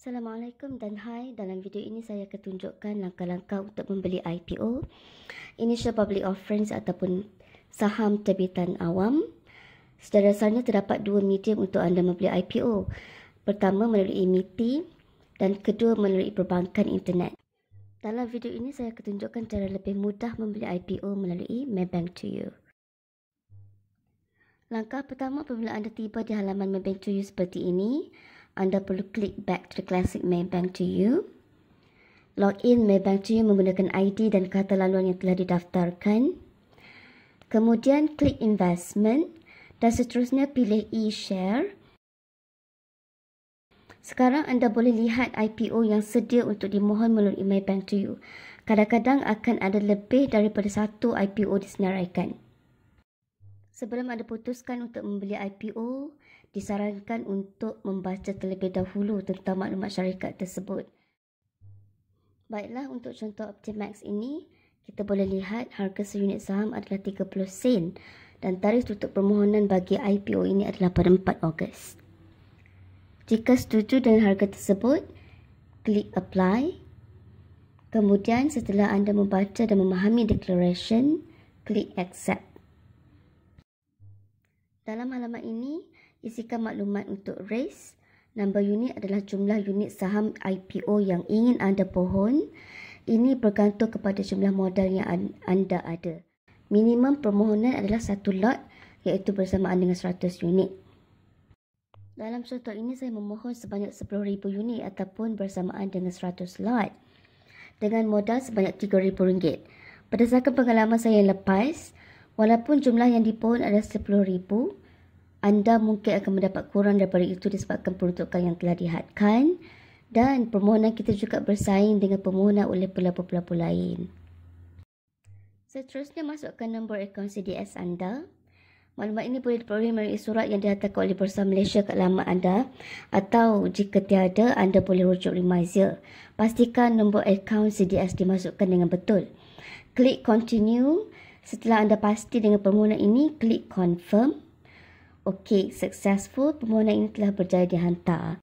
Assalamualaikum dan hai. Dalam video ini saya akan tunjukkan langkah-langkah untuk membeli IPO. Initial Public Offerings ataupun saham terbitan awam. Secara asalnya terdapat dua medium untuk anda membeli IPO. Pertama melalui e MITI dan kedua melalui perbankan internet. Dalam video ini saya akan tunjukkan cara lebih mudah membeli IPO melalui Maybank to you. Langkah pertama apabila anda tiba di halaman Maybank to you seperti ini, anda perlu klik back to the classic Maybank to you. Log in Maybank to you menggunakan ID dan kata laluan yang telah didaftarkan. Kemudian klik investment dan seterusnya pilih e-share. Sekarang anda boleh lihat IPO yang sedia untuk dimohon melalui Maybank to you. Kadang-kadang akan ada lebih daripada satu IPO disenaraikan. Sebelum anda putuskan untuk membeli IPO, disarankan untuk membaca terlebih dahulu tentang maklumat syarikat tersebut. Baiklah, untuk contoh Optimax ini, kita boleh lihat harga seunit saham adalah 30 sen dan tarikh tutup permohonan bagi IPO ini adalah pada 4 Ogos. Jika setuju dengan harga tersebut, klik apply. Kemudian setelah anda membaca dan memahami declaration, klik accept. Dalam halaman ini, isikan maklumat untuk raise. Nombor unit adalah jumlah unit saham IPO yang ingin anda pohon. Ini bergantung kepada jumlah modal yang anda ada. Minimum permohonan adalah satu lot iaitu bersamaan dengan 100 unit. Dalam contoh ini saya memohon sebanyak 10,000 unit ataupun bersamaan dengan 100 lot dengan modal sebanyak RM3,000. Berdasarkan pengalaman saya yang lepas, walaupun jumlah yang dipohon adalah 10,000 anda mungkin akan mendapat kurang daripada itu disebabkan peruntukan yang telah dihadkan dan permohonan kita juga bersaing dengan permohonan oleh pelabur pelabur lain. Seterusnya masukkan nombor akaun CDS anda. Maklumat ini boleh diperoleh melalui surat yang dihantarkan oleh Bursa Malaysia ke alamat anda atau jika tiada anda boleh rujuk reminder. Pastikan nombor akaun CDS dimasukkan dengan betul. Klik continue. Setelah anda pasti dengan permohonan ini, klik confirm. Okey, successful permohonan ini telah berjaya dihantar.